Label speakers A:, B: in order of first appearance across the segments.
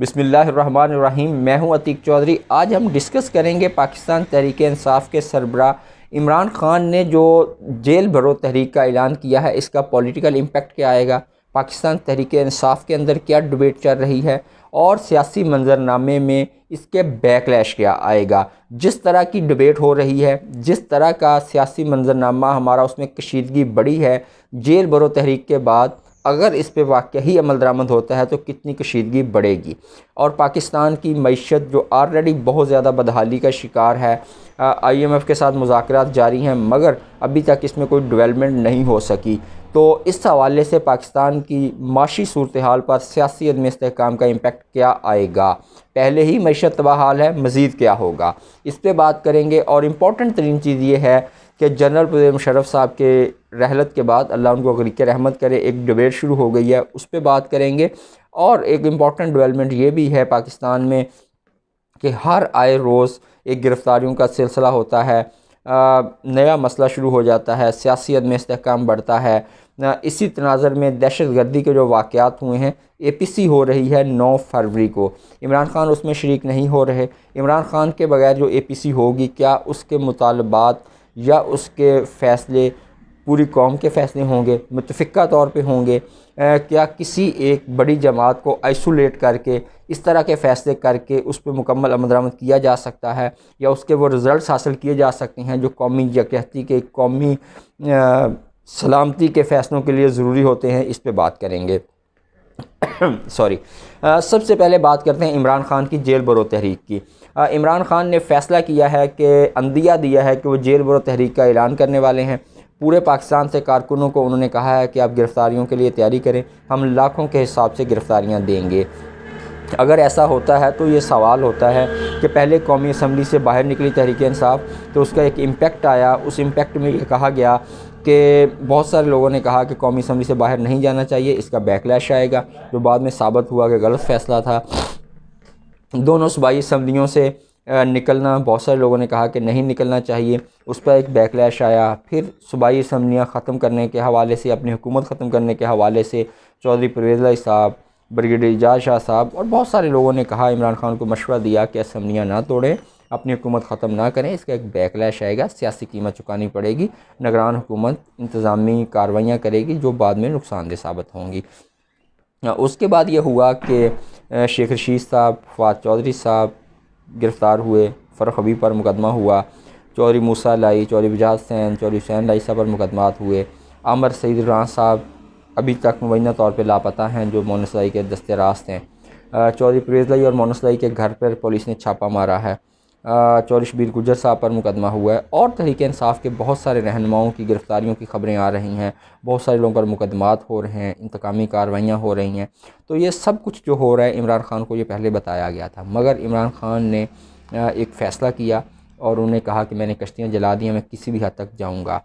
A: बिसमीम मैं हूं अतीक चौधरी आज हम डिस्कस करेंगे पाकिस्तान तहरीक इंसाफ के सरबरा इमरान खान ने जो जेल भरो तहरीक का ऐलान किया है इसका पॉलिटिकल इम्पेक्ट क्या आएगा पाकिस्तान तहरीक इंसाफ के अंदर क्या डिबेट चल रही है और सियासी मंजरनामे में इसके बैकलैश क्या आएगा जिस तरह की डिबेट हो रही है जिस तरह का सियासी मंजरनामा हमारा उसमें कशीदगी बढ़ी है जेल भरो तहरीक के बाद अगर इस पर वाक़ ही अमल दरामद होता है तो कितनी कशीदगी बढ़ेगी और पाकिस्तान की मीशत जो ऑलरेडी बहुत ज़्यादा बदहाली का शिकार है आईएमएफ के साथ मुजाकर जारी हैं मगर अभी तक इसमें कोई डेवलपमेंट नहीं हो सकी तो इस हवाले से पाकिस्तान की माशी सूरत हाल पर सियासी अदम इसकाम का इम्पेक्ट क्या आएगा पहले ही मीशत तबाह हाल है मज़ीद क्या होगा इस पर बात करेंगे और इम्पोर्टेंट तरीन चीज़ ये है कि जनरल प्रवेज मुशरफ साहब के रहलत के बाद अल्लाह उनको गरीक रहमत करे एक डिबेट शुरू हो गई है उस पर बात करेंगे और एक इम्पॉर्टेंट डेवलपमेंट ये भी है पाकिस्तान में कि हर आए रोज़ एक गिरफ़्तारियों का सिलसिला होता है नया मसला शुरू हो जाता है सियासी में इसकाम बढ़ता है इसी तनाजर में दहशत गर्दी के जो वाक़ात हुए हैं ए पी सी हो रही है नौ फरवरी को इमरान ख़ान उसमें शर्क नहीं हो रहे इमरान ख़ान के बगैर जो ए पी सी होगी क्या उसके मुतालबात या उसके फ़ैसले पूरी कौम के फ़ैसले होंगे मुतफ़ा तौर पर होंगे क्या किसी एक बड़ी जमात को आइसोलेट करके इस तरह के फ़ैसले करके उस पर मुकम्मल आमदरामद किया जा सकता है या उसके वो रिज़ल्ट हासिल किए जा सकते हैं जो कौमी यकहती के कौमी सलामती के फ़ैसलों के लिए ज़रूरी होते हैं इस पर बात करेंगे सॉरी सबसे पहले बात करते हैं इमरान खान की जेल बरो तहरीक की इमरान खान ने फ़ैसला किया है कि अंदिया दिया है कि वो जेल बरो तहरीक का ऐलान करने वाले हैं पूरे पाकिस्तान से कारकुनों को उन्होंने कहा है कि आप गिरफ़्तारियों के लिए तैयारी करें हम लाखों के हिसाब से गिरफ़्तारियाँ देंगे अगर ऐसा होता है तो ये सवाल होता है कि पहले कौमी असम्बली से बाहर निकली तहरीक इंसाफ तो उसका एक इम्पेक्ट आया उस इम्पेक्ट में ये कहा गया कि बहुत सारे लोगों ने कहा कि कौमी असम्बली से बाहर नहीं जाना चाहिए इसका बैकलैश आएगा जो बाद में साबित हुआ कि गलत फ़ैसला था दोनों सूबाई असम्बलियों से निकलना बहुत सारे लोगों ने कहा कि नहीं निकलना चाहिए उस पर एक बैकलैश आया फिर सूबाई इसम्बलियाँ ख़त्म करने के हवाले से अपनी हुकूमत ख़त्म करने के हवाले से चौधरी परवेज़ साहब ब्रिगेडियर इजाज़ शाह साहब और बहुत सारे लोगों ने कहा इमरान खान को मशवरा दिया कि असम्बलियाँ ना तोड़ें अपनी हुकूमत ख़त्म ना करें इसका एक बैकलैश आएगा सियासी कीमत चुकानी पड़ेगी नगरान हुकूमत इंतज़ामी कार्रवाइयाँ करेगी जो बाद में नुकसानदेह साबित होंगी उसके बाद ये हुआ कि शेख रशीद साहब फवाद चौधरी साहब गिरफ़्तार हुए फ़रखबी पर मुकदमा हुआ चौधरी मूसा लाई चौधरी बजाज सैन चौधरी हुसैन लाई साहब पर मुकदमा हुए अमर सईद रान साहब अभी तक मुबैना तौर पर लापता हैं जो मोनसलाई के दस्ते रास्त हैं चौधरी परवेज लाई और मोनसलाई के घर पर पुलिस ने छापा मारा है चौरिश बीर गुजर साहब पर मुकदमा हुआ है और तहरीक इंसाफ के बहुत सारे रहनुमाओं की गिरफ़्तारियों की खबरें आ रही हैं बहुत सारे लोगों पर मुकदमात हो रहे हैं इंतकामी कार्रवाइयाँ हो रही हैं तो ये सब कुछ जो हो रहा है इमरान खान को ये पहले बताया गया था मगर इमरान खान ने एक फ़ैसला किया और उन्होंने कहा कि मैंने कश्तियाँ जला दी मैं किसी भी हद तक जाऊँगा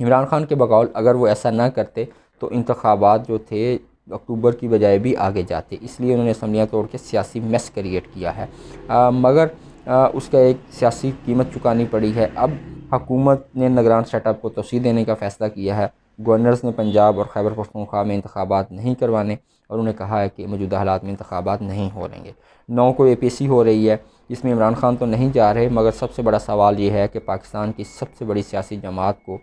A: इमरान खान के बकौल अगर वो ऐसा ना करते तो इंतबात जो थे अक्टूबर की बजाय भी आगे जाते इसलिए उन्होंने असम्बलियाँ तोड़ के सियासी मैस क्रिएट किया है आ, मगर उसका एक सियासी कीमत चुकानी पड़ी है अब हकूमत ने नगरान सेटअप को तोसी देने का फ़ैसला किया है गवर्नर्स ने पंजाब और खैबर पखनखा में इंतबात नहीं करवाने और उन्हें कहा है कि मौजूदा हालात में इंतबात नहीं हो रहेंगे नौ को ए पी सी हो रही है इसमें इमरान खान तो नहीं जा रहे मगर सबसे बड़ा सवाल ये है कि पाकिस्तान की सबसे बड़ी सियासी जमात को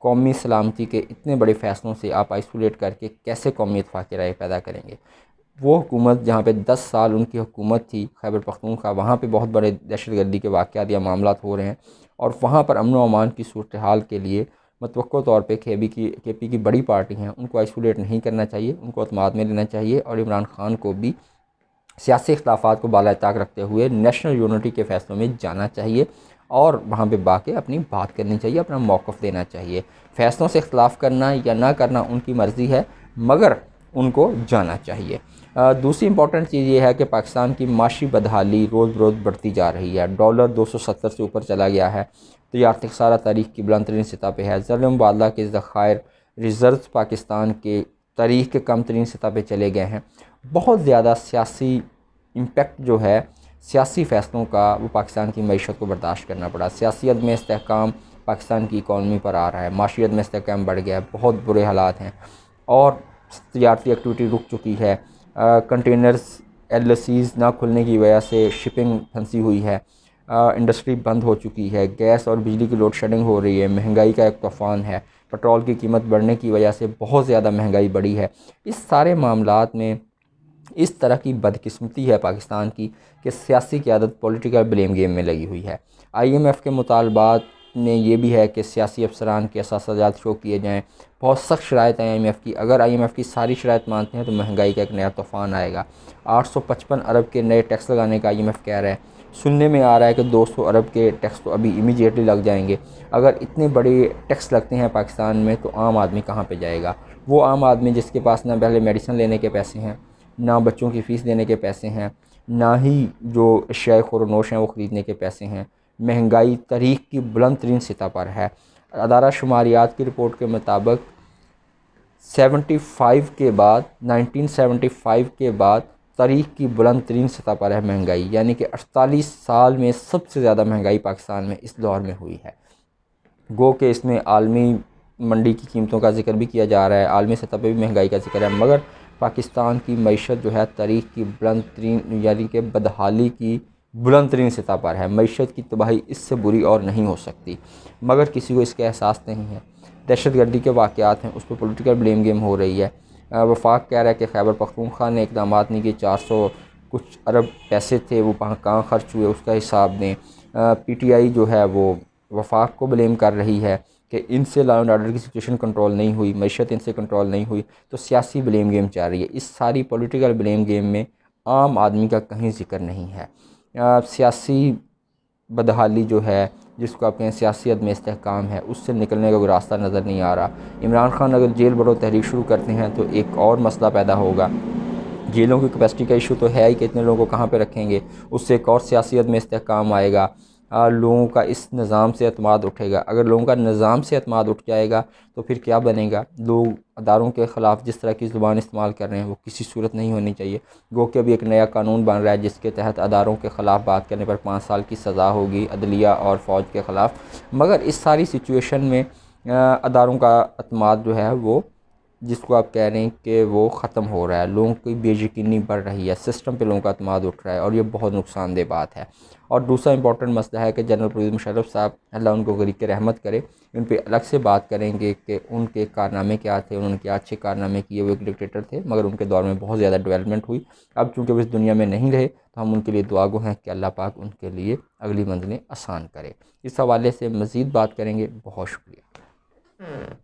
A: कौमी सलामती के इतने बड़े फ़ैसलों से आप आइसोलेट करके कैसे कौमी इतफाक़ राय पैदा करेंगे वो हुकूमत जहाँ पे दस साल उनकी हुकूमत थी खैबर पख्तूनखा वहाँ पर बहुत बड़े दहशत गर्दी के वाक़ात या मामला हो रहे हैं और वहाँ पर अमन अमान की सूरत हाल के लिए मतवक़ तौर पर के बी की के पी की बड़ी पार्टी हैं उनको आइसोलेट नहीं करना चाहिए उनको अतमाद में लेना चाहिए और इमरान खान को भी सियासी अख्तलाफात को बाल ताक रखते हुए नेशनल यूनिटी के फ़ैसलों में जाना चाहिए और वहाँ पर बाके अपनी बात करनी चाहिए अपना मौक़ देना चाहिए फ़ैसलों से अख्तिलाफ़ करना या ना करना उनकी मर्ज़ी है मगर उनको जाना चाहिए दूसरी इंपॉर्टेंट चीज़ ये है कि पाकिस्तान की माशी बदहाली रोज़ बरोज़ बढ़ती जा रही है डॉलर 270 से ऊपर चला गया है यह तो सारा तारीख की बुलंद तरीन सतह पर है ज़र मुबादला के ज़खायर रिज़र्व पाकिस्तान के तारीख के कम तरीन सतह पर चले गए हैं बहुत ज़्यादा सियासी इम्पेक्ट जो है सियासी फ़ैसलों का वो पाकिस्तान की मीशत को बर्दाश्त करना पड़ा सियासी अदम इसकाम पाकिस्तान की इकानमी पर आ रहा है माशियत में इसकाम बढ़ गया है बहुत बुरे हालात हैं और तजारती एक्टिविटी रुक चुकी है कंटेनर्स एल ना खुलने की वजह से शिपिंग फंसी हुई है आ, इंडस्ट्री बंद हो चुकी है गैस और बिजली की लोड शेडिंग हो रही है महंगाई का एक तूफ़ान है पेट्रोल की कीमत बढ़ने की वजह से बहुत ज़्यादा महंगाई बढ़ी है इस सारे मामला में इस तरह की बदकिस्मती है पाकिस्तान की कि सियासी क्यादत पॉलिटिकल ब्लेम गेम में लगी हुई है आईएमएफ के मुतालबात ने यह भी है कि सियासी अफसरान के असाजात शो किए जाएँ बहुत सख्त शरात है आई की अगर आई की सारी शरात मानते हैं तो महंगाई का एक नया तूफ़ान आएगा 855 अरब के नए टैक्स लगाने का आई कह रहा है सुनने में आ रहा है कि 200 अरब के टैक्स तो अभी इमीडिएटली लग जाएंगे अगर इतने बड़े टैक्स लगते हैं पाकिस्तान में तो आम आदमी कहाँ पे जाएगा वो आम आदमी जिसके पास ना पहले मेडिसिन लेने के पैसे हैं ना बच्चों की फ़ीस देने के पैसे हैं ना ही जो और नोश हैं वो ख़रीदने के पैसे हैं महंगाई तारीख की बुलंद तरीन सतह पर है अदारा शुमारियात की रिपोर्ट के मुताबिक 75 के बाद 1975 के बाद तारीख की बुलंद तरीन सतह पर है महंगाई यानी कि 48 साल में सबसे ज़्यादा महंगाई पाकिस्तान में इस दौर में हुई है गो के इसमें आलमी मंडी की कीमतों का जिक्र भी किया जा रहा है आलमी सतह पर भी महंगाई का जिक्र है मगर पाकिस्तान की मीशत जो है तारीख की बुलंद तरीन यानी कि बदहाली की बुलंद तरीन सतह पर है मीशत की तबाही इससे बुरी और नहीं हो सकती मगर किसी को इसका एहसास नहीं है दहशत गर्दी के वाक़ात हैं उस पर पोलिटिकल ब्लेम गेम हो रही है वफाक कह रहा है कि खैबर पखतूनखा ने इकदाम नहीं किए चार सौ कुछ अरब पैसे थे वो वहाँ कहाँ खर्च हुए उसका हिसाब दें पी टी आई जो है वो वफाक को ब्लेम कर रही है कि इनसे लॉ एंड ऑर्डर की सिचुएशन कंट्रोल नहीं हुई मीशत इनसे कंट्रोल नहीं हुई तो सियासी ब्लेम गेम चल रही है इस सारी पोलिटिकल ब्लेम गेम में आम आदमी का कहीं जिक्र नहीं है सियासी बदहाली जो है जिसको आप कहें सियासी अदम इसकाम है उससे निकलने का कोई रास्ता नज़र नहीं आ रहा इमरान खान अगर जेल बड़ो तहरीक शुरू करते हैं तो एक और मसला पैदा होगा जेलों की कैपेसिटी का इशू तो है ही कि इतने लोगों को कहाँ पर रखेंगे उससे एक और सियासी अदम इसकाम आएगा लोगों का इस निज़ाम से अतमाद उठेगा अगर लोगों का निज़ाम से अतमाद उठ जाएगा तो फिर क्या बनेगा लोग अदारों के ख़िलाफ़ जिस तरह की ज़ुबान इस्तेमाल कर रहे हैं वो किसी सूरत नहीं होनी चाहिए गो कि अभी एक नया कानून बन रहा है जिसके तहत अदारों के ख़िलाफ़ बात करने पर पाँच साल की सज़ा होगी अदलिया और फ़ौज के ख़िलाफ़ मगर इस सारी सिचुएशन में अदारों का अतमाद जो है वो जिसको आप कह रहे हैं कि वो ख़त्म हो रहा है लोगों की बेयकीनी बढ़ रही है सिस्टम पे लोगों का अतमाद उठ रहा है और ये बहुत नुकसानदेह बात है और दूसरा इंपॉर्टेंट मसला है कि जनरल प्रवीद मुशरफ साहब अल्लाह उनको गरीब के रहमत करे उन पर अलग से बात करेंगे कि उनके कारनामे क्या थे उन्होंने क्या अच्छे कारनामे किए वो एक डिक्टेटर थे मगर उनके दौर में बहुत ज़्यादा डेवलपमेंट हुई अब चूँकि वो इस दुनिया में नहीं रहे तो हम उनके लिए दुआगो हैं कि अल्लाह पाक उनके लिए अगली मंजिलें आसान करें इस हवाले से मज़ीद बात करेंगे बहुत शुक्रिया हम्म।